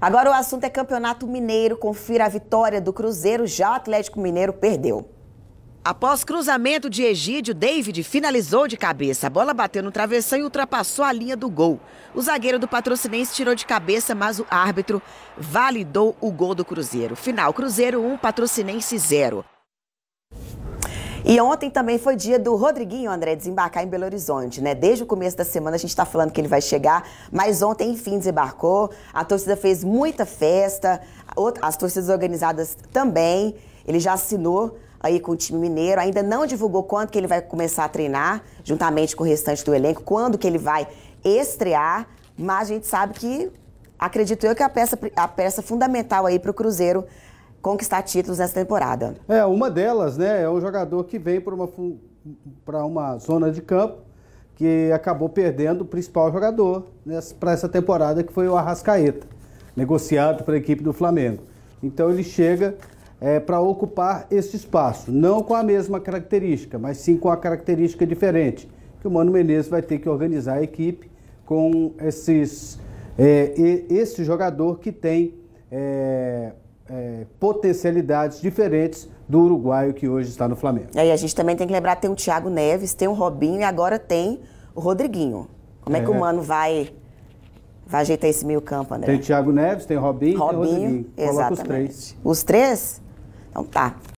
Agora o assunto é Campeonato Mineiro. Confira a vitória do Cruzeiro, já o Atlético Mineiro perdeu. Após cruzamento de Egídio, David finalizou de cabeça. A bola bateu no travessão e ultrapassou a linha do gol. O zagueiro do Patrocinense tirou de cabeça, mas o árbitro validou o gol do Cruzeiro. Final: Cruzeiro 1, Patrocinense 0. E ontem também foi dia do Rodriguinho, André, desembarcar em Belo Horizonte, né? Desde o começo da semana a gente está falando que ele vai chegar, mas ontem, enfim, desembarcou. A torcida fez muita festa, as torcidas organizadas também. Ele já assinou aí com o time mineiro, ainda não divulgou quando que ele vai começar a treinar, juntamente com o restante do elenco, quando que ele vai estrear, mas a gente sabe que, acredito eu, que a peça, a peça fundamental aí para o Cruzeiro conquistar títulos essa temporada. É, uma delas, né, é um jogador que veio para uma, para uma zona de campo que acabou perdendo o principal jogador para essa temporada, que foi o Arrascaeta, negociado para a equipe do Flamengo. Então ele chega é, para ocupar esse espaço, não com a mesma característica, mas sim com a característica diferente, que o Mano Menezes vai ter que organizar a equipe com esses, é, esse jogador que tem é, potencialidades diferentes do uruguaio que hoje está no Flamengo. e a gente também tem que lembrar, tem o Thiago Neves, tem o Robinho e agora tem o Rodriguinho. Como é, que o é. Mano vai, vai ajeitar esse meio campo, André? Tem o Thiago Neves, tem o Robinho, Robinho tem o Rodriguinho. Coloca exatamente. os três. Os três? Então tá.